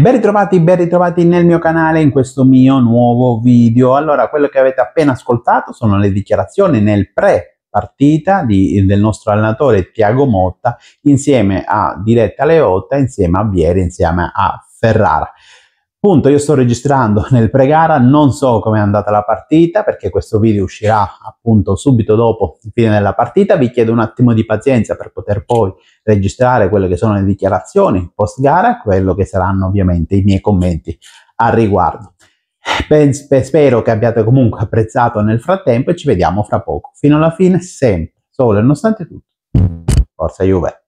Ben ritrovati, ben ritrovati nel mio canale in questo mio nuovo video. Allora, quello che avete appena ascoltato sono le dichiarazioni nel pre partita del nostro allenatore Tiago Motta insieme a Diretta Leotta, insieme a Vieri, insieme a Ferrara. Punto, io sto registrando nel pre-gara, non so come è andata la partita perché questo video uscirà appunto subito dopo il fine della partita, vi chiedo un attimo di pazienza per poter poi registrare quelle che sono le dichiarazioni post gara, quello che saranno ovviamente i miei commenti al riguardo. Pens spero che abbiate comunque apprezzato nel frattempo e ci vediamo fra poco. Fino alla fine, sempre, solo e nonostante tutto. Forza Juve!